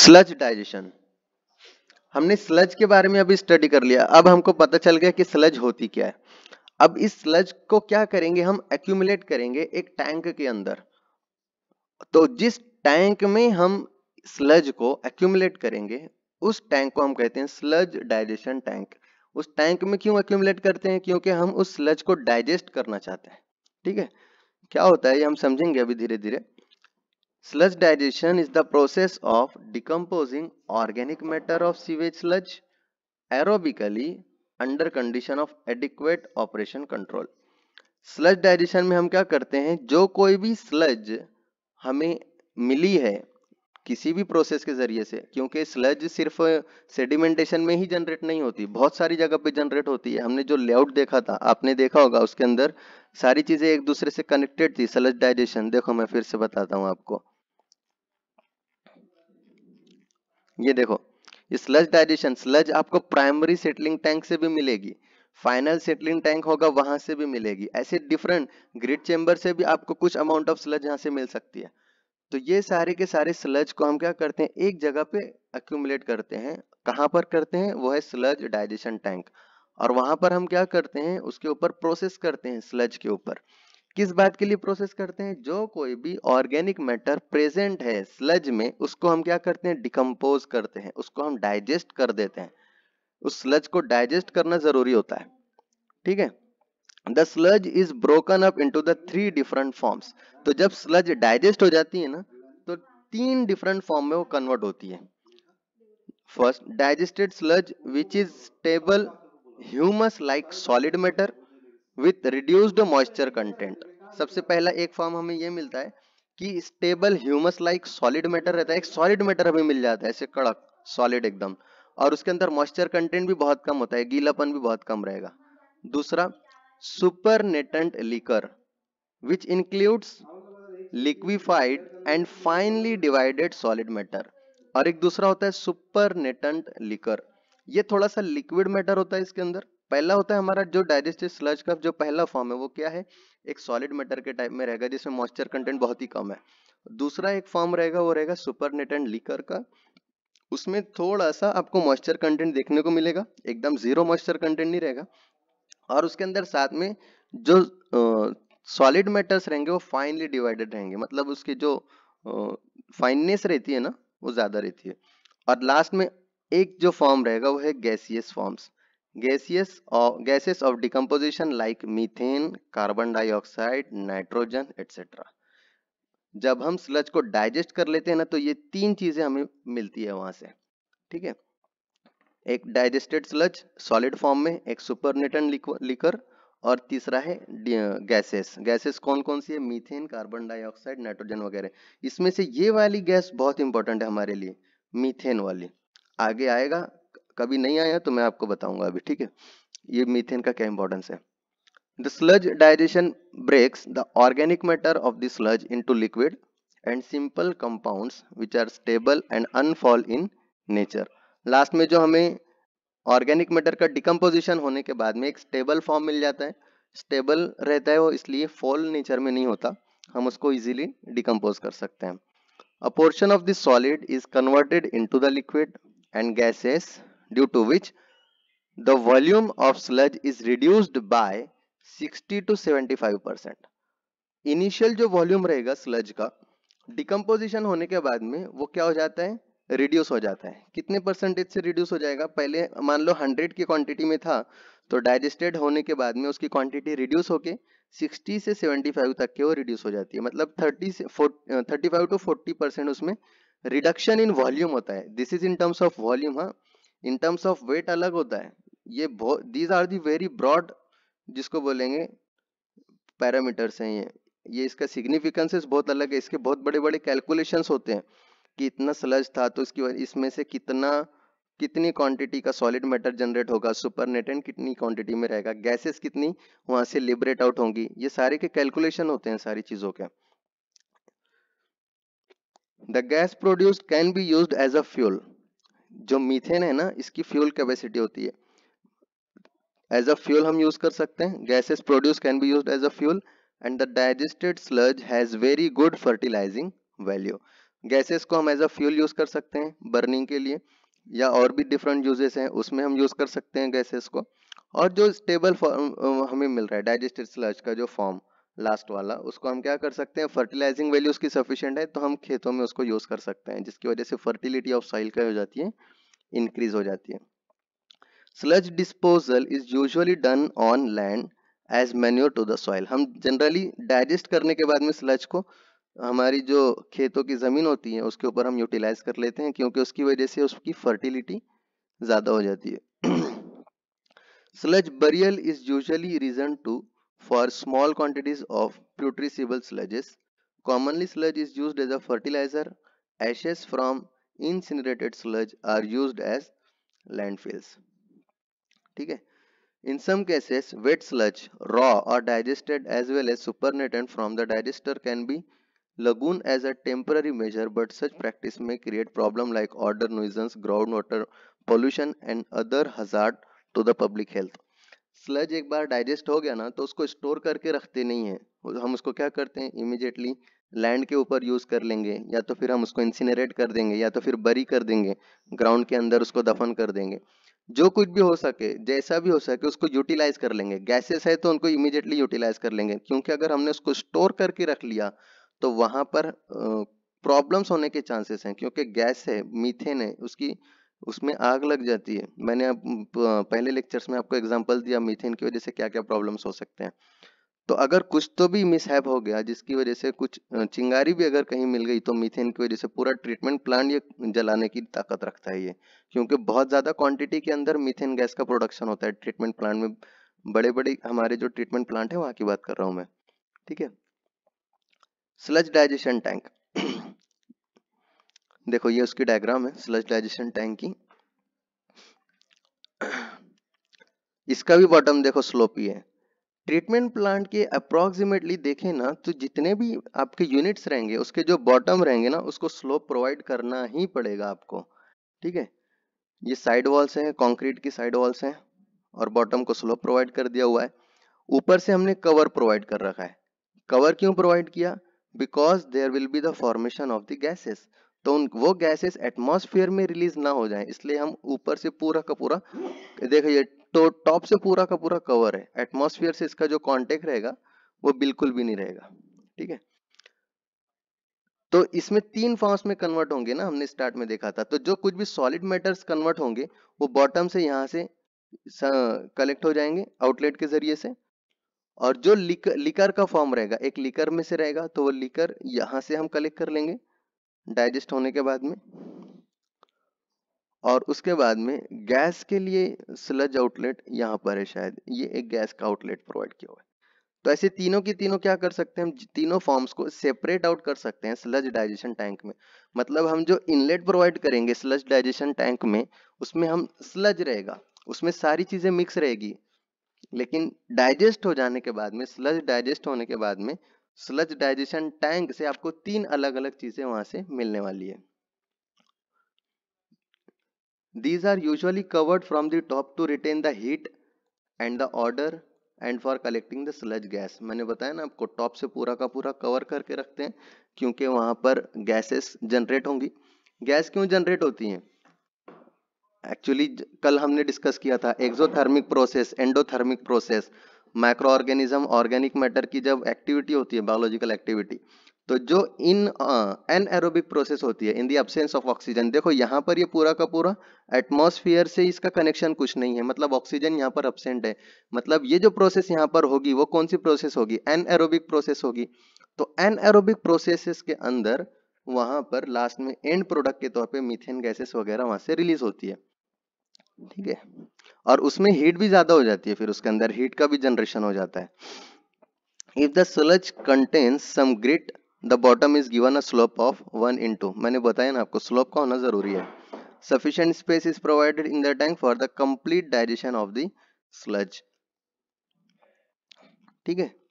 Sludge digestion हमने sludge के बारे में अभी स्टडी कर लिया अब हमको पता चल गया कि स्लज होती क्या है अब इस स्लज को क्या करेंगे हम एक्यूमुलेट करेंगे एक टैंक के अंदर तो जिस टैंक में हम स्लज को एक्यूमुलेट करेंगे उस टैंक को हम कहते हैं स्लज डाइजेशन टैंक उस टैंक में क्यों एक्यूमुलेट करते हैं क्योंकि हम उस स्लज को डाइजेस्ट करना चाहते हैं ठीक है क्या होता है ये हम समझेंगे अभी धीरे धीरे Sludge digestion is the process of decomposing organic matter of sewage sludge aerobically under condition of adequate operation control. Sludge digestion में हम क्या करते हैं जो कोई भी स्लज हमें मिली है किसी भी प्रोसेस के जरिए से क्योंकि स्लज सिर्फ सेडिमेंटेशन में ही जनरेट नहीं होती बहुत सारी जगह पे जनरेट होती है हमने जो लेआउट देखा था आपने देखा होगा उसके अंदर सारी चीज़ें एक दूसरे से कनेक्टेड थी स्लज डाइजेशन देखो मैं फिर से बताता हूँ आपको ये देखो स्लज डाइजेशन स्लज आपको प्राइमरी सेटलिंग टैंक से भी मिलेगी फाइनल सेटलिंग टैंक होगा वहां से भी मिलेगी ऐसे डिफरेंट ग्रिड चेम्बर से भी आपको कुछ अमाउंट ऑफ स्लज यहाँ से मिल सकती है तो ये सारे के सारे स्लज को हम क्या करते हैं एक जगह पे अक्यूमुलेट करते हैं कहाँ पर करते हैं वो है स्लज डाइजेशन टैंक और वहां पर हम क्या करते हैं उसके ऊपर प्रोसेस करते हैं स्लज के ऊपर किस बात के लिए प्रोसेस करते हैं जो कोई भी ऑर्गेनिक मैटर प्रेजेंट है स्लज में उसको हम क्या करते हैं डिकम्पोज करते हैं उसको हम डाइजेस्ट कर देते हैं उस स्लज को डाइजेस्ट करना जरूरी होता है ठीक है the sludge is broken up into the three different forms तो जब स्लज डाइजेस्ट हो जाती है ना तो तीन डिफरेंट फॉर्म में वो कन्वर्ट होती है first digested sludge which is stable humus like solid matter with reduced moisture content सबसे पहला एक फॉर्म हमें यह मिलता है कि stable humus like solid matter रहता है एक सॉलिड मैटर हमें मिल जाता है ऐसे कड़क सॉलिड एकदम और उसके अंदर मॉइस्चर कंटेंट भी बहुत कम होता है गीलापन भी बहुत कम रहेगा दूसरा supernatant liquor which includes liquefied and finely divided solid matter और एक दूसरा होता है सुपर नेटेंट लिकर ये थोड़ा सा लिक्विड मैटर होता है इसके अंदर पहला होता है हमारा जो डाइजेस्टिव स्लज का जो पहला फॉर्म है वो क्या है एक सॉलिड मेटर के टाइप में रहेगा जिसमें मॉइस्चर कंटेंट बहुत ही कम है दूसरा एक फॉर्म रहेगा वो रहेगा सुपरनेटेंट लीकर का उसमें थोड़ा सा आपको मॉइस्चर कंटेंट देखने को मिलेगा एकदम जीरो मॉइस्चर कंटेंट नहीं रहेगा और उसके अंदर साथ में जो सॉलिड मेटर्स रहेंगे वो फाइनली डिवाइडेड रहेंगे मतलब उसकी जो फाइननेस रहती है ना वो ज़्यादा रहती है और लास्ट में एक जो फॉर्म रहेगा वो है gaseous forms gaseous or gases of decomposition like methane carbon dioxide nitrogen etc जब हम स्लज को डाइजेस्ट कर लेते हैं ना तो ये तीन चीजें हमें मिलती है वहां से ठीक है एक डाइजेस्टेड स्लज सॉलिड फॉर्म में एक सुपर नेटन लिकर और तीसरा है गैसेस गैसेस कौन कौन सी है मीथेन कार्बन डाइऑक्साइड नाइट्रोजन वगैरह इसमें से ये वाली गैस बहुत इंपॉर्टेंट है हमारे लिए मीथेन वाली आगे आएगा कभी नहीं आया तो मैं आपको बताऊंगा अभी ठीक है ये मीथेन का क्या इंपॉर्टेंस है the sludge digestion breaks the organic matter of the sludge into liquid and simple compounds which are stable and अनफॉल इन नेचर लास्ट में जो हमें ऑर्गेनिक मैटर का डिकम्पोजिशन होने के बाद में एक स्टेबल फॉर्म मिल जाता है स्टेबल रहता है वो इसलिए फॉल नेचर में नहीं होता हम उसको इजीली डिकम्पोज कर सकते हैं a portion of this solid is converted into the liquid and gases due to which the volume of sludge is reduced by 60 to 75 percent initial जो वॉल्यूम रहेगा स्लज का डिकम्पोजिशन होने के बाद में वो क्या हो जाता है रिड्यूस हो जाता है कितने परसेंटेज से रिड्यूस हो जाएगा पहले मान लो 100 की क्वांटिटी में था तो डाइजेस्टेड होने के बाद में उसकी क्वांटिटी रिड्यूस होके 60 से 75 तक के वो रिड्यूस हो जाती है मतलब 30 से 40, 35 टू 40 परसेंट उसमें रिडक्शन इन वॉल्यूम होता है this is in terms of volume हाँ इन टर्म्स ऑफ वेट अलग होता है ये these are the very broad जिसको बोलेंगे पैरामीटर्स हैं ये ये इसका सिग्निफिकेंसेस बहुत अलग है इसके बहुत बड़े बड़े कैलकुलेशंस होते हैं कि इतना स्लज था तो इसकी इसमें से कितना कितनी क्वांटिटी का सॉलिड मैटर जनरेट होगा सुपरनेटेंट कितनी क्वांटिटी में रहेगा गैसेस कितनी वहां से लिबरेट आउट होंगी ये सारे के कैलकुलेशन होते हैं सारी चीजों के the gas produce can be use as a fuel जो मीथेन है ना इसकी फ्यूल कैपेसिटी होती है एज अ फ्यूल हम यूज कर सकते हैं gases produce can be use as a fuel and the digested sludge has very good fertilising value gases को हम एज अ फ्यूल यूज कर सकते हैं बर्निंग के लिए या और भी डिफरेंट यूजेस हैं उसमें हम यूज कर सकते हैं गैसेस को और जो स्टेबल फॉर्म हमें मिल रहा है डाइजेस्टेड स्लज का जो फॉर्म लास्ट वाला उसको हम क्या कर सकते हैं फर्टिलाइजिंग वैल्यू उसकी सफिशियंट है तो हम खेतों में उसको यूज़ कर सकते हैं जिसकी वजह से फर्टिलिटी ऑफ सॉइल क्या हो जाती है इंक्रीज हो जाती है sludge disposal is usually done on land as manure to the soil हम जनरली डाइजेस्ट करने के बाद में स्लज को हमारी जो खेतों की ज़मीन होती है उसके ऊपर हम यूटिलाइज कर लेते हैं क्योंकि उसकी वजह से उसकी फर्टिलिटी ज़्यादा हो जाती है sludge burial is usually reason to for small quantities of putrescible sludges. Commonly sludge is used as a fertilizer. Ashes from incinerated sludge are used as landfills. Okay. In some cases, wet sludge, raw or digested as well as supernatant from the digester can be lagoon as a temporary measure but such practice may create problem like odor nuisance groundwater pollution and other hazard to the public health sludge एक बार digest हो गया ना तो उसको store करके रखते नहीं है हम उसको क्या करते हैं इमिजिएटली लैंड के ऊपर यूज़ कर लेंगे या तो फिर हम उसको इंसिनरेट कर देंगे या तो फिर बरी कर देंगे ग्राउंड के अंदर उसको दफन कर देंगे जो कुछ भी हो सके जैसा भी हो सके उसको यूटिलाइज कर लेंगे गैसेस है तो उनको इमिजिएटली यूटिलाइज कर लेंगे क्योंकि अगर हमने उसको स्टोर करके रख लिया तो वहां पर प्रॉब्लम्स होने के चांसेस हैं क्योंकि गैस है मीथेन है उसकी उसमें आग लग जाती है मैंने आप पहले लेक्चर्स में आपको एग्जांपल दिया मीथेन की वजह से क्या क्या प्रॉब्लम्स हो सकते हैं तो अगर कुछ तो भी मिसहैप हो गया जिसकी वजह से कुछ चिंगारी भी अगर कहीं मिल गई तो मीथेन की वजह से पूरा ट्रीटमेंट प्लांट ये जलाने की ताकत रखता है ये क्योंकि बहुत ज़्यादा क्वान्टिटी के अंदर मीथेन गैस का प्रोडक्शन होता है ट्रीटमेंट प्लांट में बड़े बड़े हमारे जो ट्रीटमेंट प्लांट है वहाँ की बात कर रहा हूँ मैं ठीक है स्लज डाइजेशन टैंक देखो ये उसकी डायग्राम है स्लज डाइजेशन टैंक की इसका भी बॉटम देखो स्लोपी है ट्रीटमेंट प्लांट के अप्रोक्सीमेटली देखें ना तो जितने भी आपके यूनिट्स रहेंगे उसके जो बॉटम रहेंगे ना उसको स्लोप प्रोवाइड करना ही पड़ेगा आपको ठीक है ये साइड वॉल्स हैं कंक्रीट की साइड वॉल्स हैं और बॉटम को स्लोप प्रोवाइड कर दिया हुआ है ऊपर से हमने कवर प्रोवाइड कर रखा है कवर क्यों प्रोवाइड किया because there will be the formation of the gases तो उन वो गैसेस एटमॉस्फेयर में रिलीज ना हो जाए इसलिए हम ऊपर से पूरा का पूरा देखो ये टॉप तो से पूरा का पूरा कवर है एटमॉस्फेयर से इसका जो कांटेक्ट रहेगा वो बिल्कुल भी नहीं रहेगा ठीक है तो इसमें तीन फॉर्म्स में कन्वर्ट होंगे ना हमने स्टार्ट में देखा था तो जो कुछ भी सॉलिड मैटर्स कन्वर्ट होंगे वो बॉटम से यहाँ से कलेक्ट हो जाएंगे आउटलेट के जरिए से और जो लिकर, लिकर का फॉर्म रहेगा एक लिकर में से रहेगा तो वो लिकर यहाँ से हम कलेक्ट कर लेंगे डाइजेस्ट होने के बाद में और उसके बाद में गैस के लिए स्लज आउटलेट यहाँ पर है शायद ये एक गैस का आउटलेट प्रोवाइड किया हुआ है तो ऐसे तीनों की तीनों क्या कर सकते हैं हम तीनों फॉर्म्स को सेपरेट आउट कर सकते हैं स्लज डाइजेशन टैंक में मतलब हम जो इनलेट प्रोवाइड करेंगे स्लज डाइजेशन टैंक में उसमें हम स्लज रहेगा उसमें सारी चीजें मिक्स रहेगी लेकिन डाइजेस्ट हो जाने के बाद में स्लज डाइजेस्ट होने के बाद में स्लज डाइजेशन टैंक से आपको तीन अलग अलग चीजें वहां से मिलने वाली है these are usually covered from the top to retain the heat and the odour and for collecting the sludge gas मैंने बताया ना आपको टॉप से पूरा का पूरा कवर करके रखते हैं क्योंकि वहां पर गैसेस जनरेट होंगी गैस क्यों जनरेट होती है एक्चुअली कल हमने डिस्कस किया था exothermic process endothermic process microorganism organic matter की जब एक्टिविटी होती है बायोलॉजिकल एक्टिविटी तो जो इन एन एरोबिक प्रोसेस होती है in the absence of oxygen देखो यहाँ पर ये पूरा का पूरा एटमॉस्फेयर से इसका कनेक्शन कुछ नहीं है मतलब ऑक्सीजन यहाँ पर एबसेंट है मतलब ये जो प्रोसेस यहाँ पर होगी वो कौन सी प्रोसेस होगी एन एरोबिक प्रोसेस होगी तो एन एरोबिक प्रोसेसेस के अंदर वहां पर लास्ट में एंड प्रोडक्ट के तौर पे मीथेन गैसेस वगैरह वहां से रिलीज होती है ठीक है और उसमें हीट भी ज्यादा हो जाती है फिर उसके अंदर हीट का भी जनरेशन हो जाता है if the sludge contains some grit the bottom is given a slope of one in two मैंने बताया ना आपको स्लोप का होना जरूरी है sufficient space is provided in the tank for the complete digestion of the sludge ठीक है